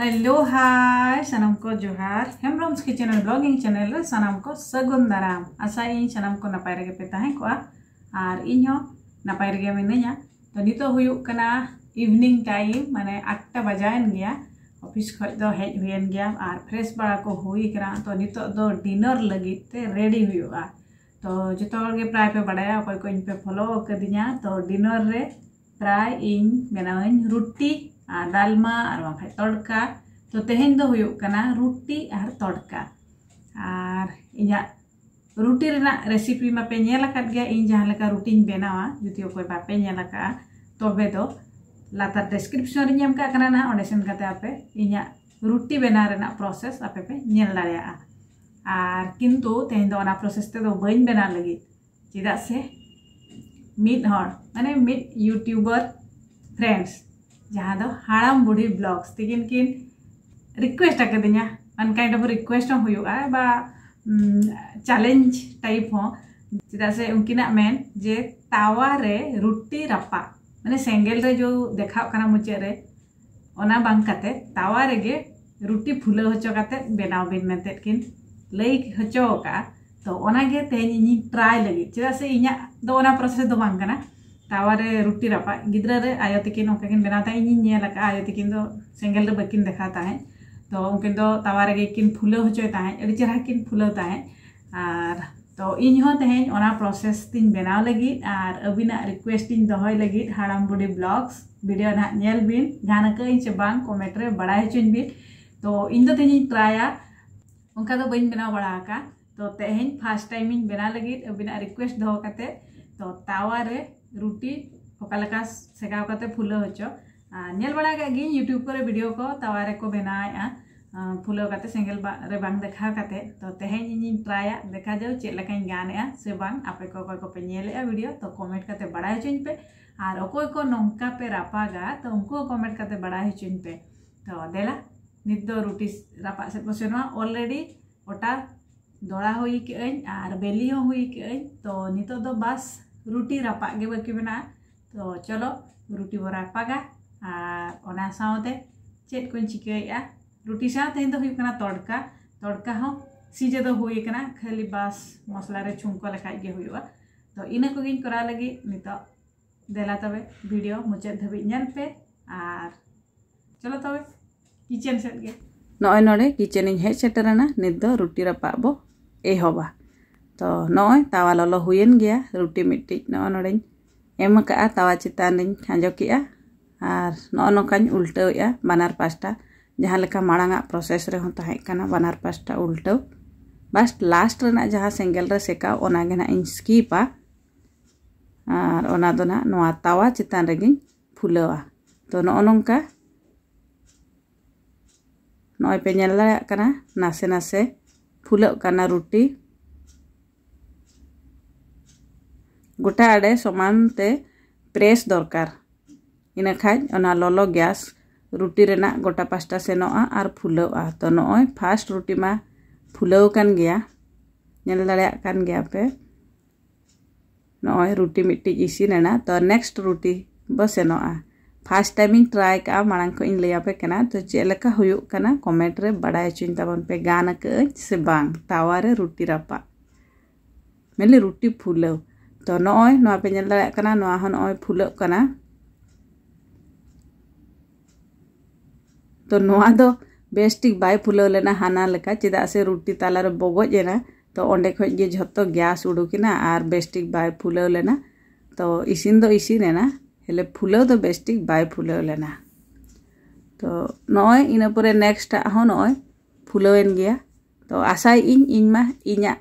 hello hi सनम को जोहार हेमरम्स की चैनल ब्लॉगिंग चैनल सनम को सगुन दाराम आशा इन सनम को नपाय रगे पे को और इन नपाय रगे मिना तो नित इवनिंग टाइम माने आठटा बजायन गया ऑफिस खो हज हुए और फ्रेश बड़ा को हुई करा तो नित डिनर लगे ते रेडी हुआ तो जो तो प्राय पे बड़ा अको पे फलो कदिंग तो डिनर रे प्राय इन बनावी रुटी डालमा और बाखा तड़का तो तेहन दो रुटी और तड़का और इजा रुटी रेसिपी मापे इन जहाँ रुटी बनावा जुदी अकोय बापे तब तो लातार डेस्क्रिप्शन रिंग ना ओंडे सेन आपे इजा रुटी बनाव प्रोसेस आपे पे नेल और किंतु तेहन दो प्रोसेस तेज दो बन बना लगे चेदा से मिद यूट्यूबर फ्रेंड्स जहाँ दो हाड़ाम बुढ़ी ब्लॉग्स तीन किन रिक्वेस्ट कदीना अनकाइंड ऑफ रिक्वेस्ट बा चैलेंज टाइप हो चेदा से उनकिना मेन जे तावा रे रुटी रपा मैंने सेंगेल रे जो देखा कना ओना बांग कते तावा रे गे रुटी फुले होचो कते बनाव बिन मेते किन लई हचो का तो ओना गे तेन इनी ट्राई लगे चेदा से इना दो प्रोसेस दो बांग कना तावारे रुटी रपा गिद्रे आयो तकिन उनकिन बनाता इन आयो तकिन सेंगल बाकिन देखा है तो उनकिन तावारे किन फुले हचोय चेहरा किन फुले और तो इन तेज प्रोसेस तीन बनाव लगी और अबिना रिक्वेस्ट इन दहय लगी हाड़म बुढ़ी ब्लॉग्स वीडियो ना नेल बिन जहां कई से बांग कमेंट रे बड़ा हचोन बिन तो इन तो तेज ट्राया उनका तो बनाव बड़ा तो तेज फार्स्ट टाइम इन बना लगी अबिना रिक्वेस्ट दहते तो ᱛᱟᱣᱟ रुटी ᱨᱩᱴᱤ ᱚᱠᱟ ᱞᱮᱠᱟ फूल ᱠᱟᱛᱮ नल बड़ा ᱧᱮᱞ ᱵᱟᱲᱟ ᱠᱟᱜ ᱜᱤᱧ ᱤᱭᱩᱴᱤᱭᱩᱵ ᱠᱚᱨᱮ ᱵᱷᱤᱰᱤᱭᱳ ᱠᱚ ᱛᱟᱣᱟ ᱨᱮᱠᱚ ᱵᱮᱱᱟᱣᱮᱜᱼᱟ करते सेंगल रे बांग देखा करते तो तेहेन इन ट्राया देखा जाऊ चेक गान से बांग आपे को कोई को पे नेले वीडियो तो कमेंट करते बड़ा हचिन पे और कोई को नौका पे रापागा तो उनको कमेंट करते बड़ा हचिन पे तो देला नित रुटी रापा से पोसेना ऑलरेडी ओटा दड़ा हुई के और बेली हो हुई के तो नित बस रुटी रापा के बाकी बना तो चलो रुटी बो रापागा और ओना को चिकाया रुटी साथे तो तड़का तड़का हो सीजे तो होना खाली बस मसला रे छुमको तो इना को करा लगे नित देला तबे वीडियो मुचाद धबी नल पे और चलो तबे किचन सेट के नॉय नोड़े किचन इन हे सेटरना निद रुटी रापा बो ए to noy tawa lolo huyen gea ruti mitik no noreng ema ka tawa citan ring kanjok ya ar no no kan ulto ya banar pasta jahal leka maranga proses re hon tahai kana banar pasta ulto bas last rena jahal single re seka ona gena in pa ar ona dona noa tawa citan ringin pulewa to no onong ka noy penyelara ya, kana nase nase pulau kana ruti गोटे आड़े सामान press दरकार इनखाजना ललो gas रुटी रेना गोटा pasta से are full तो नए fast रुटी मा फुलवान गल दान पे नए रुटी मिट्टी इसी रेना तो नेक्स्ट रुटी बसन फास्ट टाइम ट्राई कर माड़ को लैपे तो चलका होना कमेंट बाड़ा चुनाव पे गान कहें से बांग तावारे रुटी रापा मेले रुटी फुलव ᱛᱚ ᱱᱚᱜᱼᱚᱭ ᱱᱚᱣᱟ ᱯᱮ ᱧᱮᱞ ᱫᱟᱲᱮᱭᱟᱜ ᱠᱟᱱᱟ ᱱᱚᱣᱟ ᱦᱚᱸ ᱱᱚᱜᱼᱚᱭ ᱯᱷᱩᱞᱟᱹᱜ ᱠᱟᱱᱟ ᱛᱚ ᱱᱚᱣᱟ ᱫᱚ ᱵᱮᱥᱴᱷᱤᱠ ᱵᱟᱭ ᱯᱷᱩᱞᱟᱹᱣ ᱞᱮᱱᱟ ᱦᱟᱱᱟ ᱞᱮᱠᱟ ᱪᱮᱫᱟᱜ ᱥᱮ ᱨᱩᱴᱤ ᱛᱟᱞᱟᱨᱮ ᱵᱚᱜᱚᱡ ᱮᱱᱟ ᱛᱚ ᱚᱸᱰᱮ ᱠᱷᱚᱡ ᱜᱮ ᱡᱷᱚᱛᱚ ᱜᱮᱥ ᱩᱰᱩᱠᱮᱱᱟ ᱟᱨ ᱵᱮᱥᱴᱷᱤᱠ ᱵᱟᱭ ᱯᱷᱩᱞᱟᱹᱣ ᱞᱮᱱᱟ ᱛᱚ ᱤᱥᱤᱱ ᱫᱚ ᱤᱥᱤᱱ ᱮᱱᱟ ᱦᱮᱞᱮ ᱯᱷᱩᱞᱟᱹᱣ ᱫᱚ ᱵᱮᱥᱴᱷᱤᱠ ᱵᱟᱭ ᱯᱷᱩᱞᱟᱹᱣ ᱞᱮᱱᱟ ᱛᱚ ᱱᱚᱜᱼᱚᱭ ᱤᱱᱟᱹ ᱯᱚᱨᱮ ᱱᱮᱠᱥᱴᱟᱜ ᱦᱚᱸ ᱱᱚᱜᱼᱚᱭ ᱯᱷᱩᱞᱟᱹᱣᱮᱱ ᱜᱮᱭᱟ ᱛᱚ ᱟᱥᱟᱭ ᱤᱧ ᱤᱧ ᱢᱟ ᱤᱧᱟᱹᱜ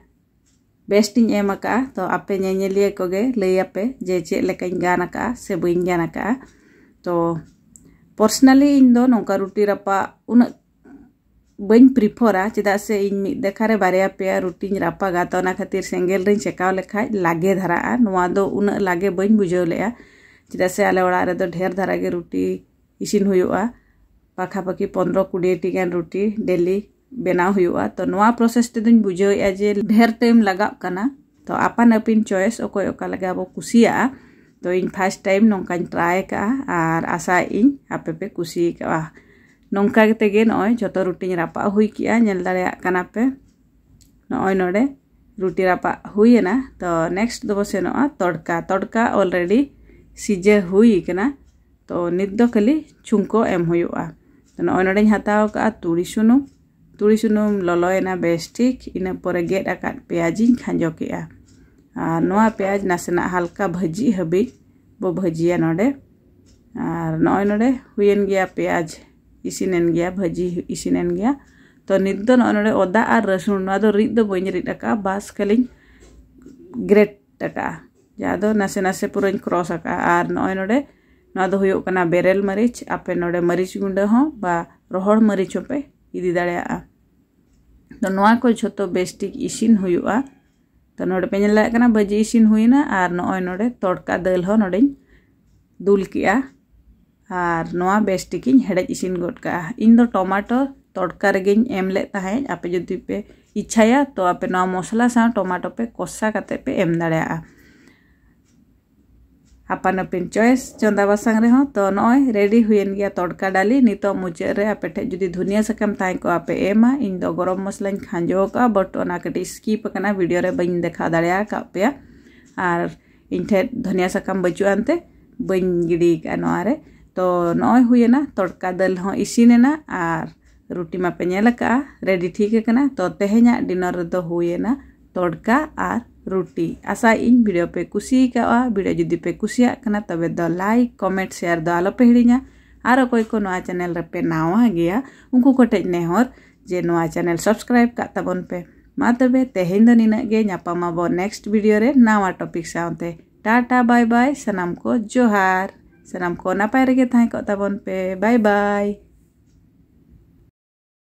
बेस्टिंग एम का तो आपे नेलिए को लैपे जे चेका गान से बी गान का तो पर्सनली नौका रुटी रापा उन बी प्रिफरा चेदा से इन देखा रे बारे पे रुटी रपा गातना खातिर सेंगेल रही चेका लेखा लागे धारा ना तो उन लागे बी बुझे चेदा से आलोर ढेर धारा रुटी इसी पाखापाखी पंद्रह कुड़ी टी गुटी डेली बना तो नवा प्रोसेस ते दुन जे ढेर टाइम लगा तो अपन अपन चॉइस अकय ओका लगा बो तो इन फर्स्ट टाइम नोंका ट्राई का और आशा इन आपे पे कुशी का नोंका ते गे नय जतो रुटी रापा हुई किया नेल दड़या कना पे नय नोडे रुटी रापा हुईना तो नेक्स्ट दो से नवा तड़का तड़का ऑलरेडी सीजे हुई कना तो निद खाली चुंको एम हुआ तो नय नोडे हताव का तुड़ी सुनुम तुड़ी सुनम ललोयना बेस्टिक इन पर गेद अकाद प्याजी खाजो के प्याज हल्का भजी हबी बो भजिया नोडे और नॉय नोडे हुएन गया प्याज इसीनेन गया भजी इसीनेन गया तो नित दो नोडे ओदा और रसुन ना दो रिद दो बोइन रिद आका बास कलिंग ग्रेट आका जा दो नासे नासे पुरोइन क्रॉस अका और नॉय नोडे ना दो हुयो कना बेरल मरीच आपे नोडे मरीच गुंडे हो बा रोहड़ मरीच पे ᱤᱫᱤ ᱫᱟᱲᱮᱭᱟᱜᱼᱟ ᱛᱚ ᱱᱚᱣᱟ ᱠᱚ ᱡᱷᱚᱛᱚ ᱵᱮᱥ ᱴᱷᱤᱠ ᱤᱥᱤᱱ ᱦᱩᱭᱩᱜᱼᱟ ᱛᱚ ᱱᱚᱰᱮ ᱯᱮ ᱧᱮᱞ ᱫᱟᱲᱮᱭᱟᱜ ᱠᱟᱱᱟ ᱵᱷᱟᱹᱡᱤ ᱤᱥᱤᱱ ᱦᱩᱭᱱᱟ ᱟᱨ ᱱᱚᱜᱼᱚᱭ ᱱᱚᱰᱮ ᱛᱚᱲᱠᱟ ᱫᱟᱹᱞ ᱦᱚᱸ ᱱᱚᱰᱮᱧ ᱫᱩᱞ ᱠᱮᱜᱼᱟ ᱟᱨ ᱱᱚᱣᱟ ᱵᱮᱥ ᱴᱷᱤᱠᱤᱧ ᱦᱮᱰᱮᱡ ᱤᱥᱤᱱ ᱜᱚᱫ ᱠᱟᱜᱼᱟ ᱤᱧ ᱫᱚ ᱴᱚᱢᱟᱴᱳ ᱛᱚᱲᱠᱟ ᱨᱮᱜᱮᱧ ᱮᱢ ᱞᱮᱫ ᱛᱟᱦᱮᱸᱫ ᱟᱯᱮ ᱡᱩᱫᱤ ᱯᱮ ᱤᱪᱷᱟᱭᱟ ᱛᱚ ᱟᱯᱮ ᱱᱚᱣᱟ ᱢᱚᱥᱞᱟ ᱥᱟᱶ ᱴᱚᱢᱟᱴᱳ ᱯᱮ ᱠᱚᱥᱟ ᱠᱟᱛᱮᱫ ᱯᱮ ᱮᱢ ᱫᱟᱲᱮᱭᱟᱜᱼᱟ ᱟᱯᱟᱱ ᱟᱹᱯᱤᱱ ᱪᱚᱭᱮᱥ ᱪᱚᱸᱫᱟ ᱵᱟᱥᱟᱝ ᱨᱮᱦᱚᱸ ᱛᱚ ᱱᱚᱜᱼᱚᱭ ᱨᱮᱰᱤ ᱦᱩᱭᱮᱱ ᱜᱮᱭᱟ ᱛᱚᱲᱠᱟ ᱰᱟᱹᱞᱤ ᱱᱤᱛᱚᱜ ᱢᱩᱪᱟᱹᱫ ᱨᱮ ᱟᱯᱮ ᱴᱷᱮᱡ ᱡᱩᱫᱤ ᱫᱷᱩᱱᱤᱭᱟᱹ ᱥᱟᱠᱟᱢ ᱛᱟᱦᱮᱸ ᱠᱚᱜᱼᱟ ᱯᱮ ᱮᱢᱟ ᱤᱧ ᱫᱚ ᱜᱚᱨᱚᱢ ᱢᱚᱥᱞᱟᱧ ᱠᱷᱟᱸᱡᱚ ᱟᱠᱟᱫᱼᱟ ᱵᱚᱴ ᱚᱱᱟ ᱠᱟᱹᱴᱤᱡ ᱥᱠᱤᱯ ᱟᱠᱟᱱᱟ ᱵᱷᱤᱰᱤᱭᱳ ᱨᱮ ᱵᱟᱹᱧ ᱫᱮᱠᱷᱟᱣ ᱫᱟᱲᱮᱭᱟ ᱟᱠᱟᱫ ᱯᱮᱭᱟ ᱟᱨ ᱤᱧ ᱴᱷᱮᱡ ᱫᱷᱩᱱᱤᱭᱟᱹ ᱥᱟᱠᱟᱢ ᱵᱟᱹᱪᱩᱜ ᱟᱱᱛᱮ ᱵᱟᱹᱧ ᱜᱤᱰᱤ ᱟᱠᱟᱫᱼᱟ ᱱᱚᱣᱟ ᱨᱮ ᱛᱚ ᱱᱚᱜᱼᱚᱭ ᱦᱩᱭᱮᱱᱟ ᱛᱚᱲᱠᱟ ᱫᱟᱹᱞ ᱦᱚᱸ ᱤᱥᱤᱱᱮᱱᱟ ᱟᱨ ᱨᱩᱴᱤ ᱢᱟᱯᱮ ᱧᱮᱞ ᱟᱠᱟᱫᱼᱟ ᱨᱮᱰᱤ ᱴᱷᱤᱠ ᱟᱠᱟᱱᱟ ᱛᱚ ᱛᱮᱦᱮᱧᱟᱜ ᱰᱤᱱᱟᱨ ᱨᱮᱫᱚ ᱦᱩᱭᱮᱱᱟ ᱛᱚᱲᱠᱟ ᱟᱨ रुटी आशा इन भिडियो पे कुशी का भिडियो जुदी पे कुशियाँ तब तो लाइक कमेंट शेयर दो आलोपे हिड़ी और को ना चैनल पे नावा गया उनको नेहर जे ना चैनल सब्सक्राइब काबन पे मा तब तेहन दो नीनामाब नेक्स्ट भिडियो नवा टॉपिक सावते टाटा बाय बाय सनाम को जोहार सनाम को नपाय रेबन पे बाय बाय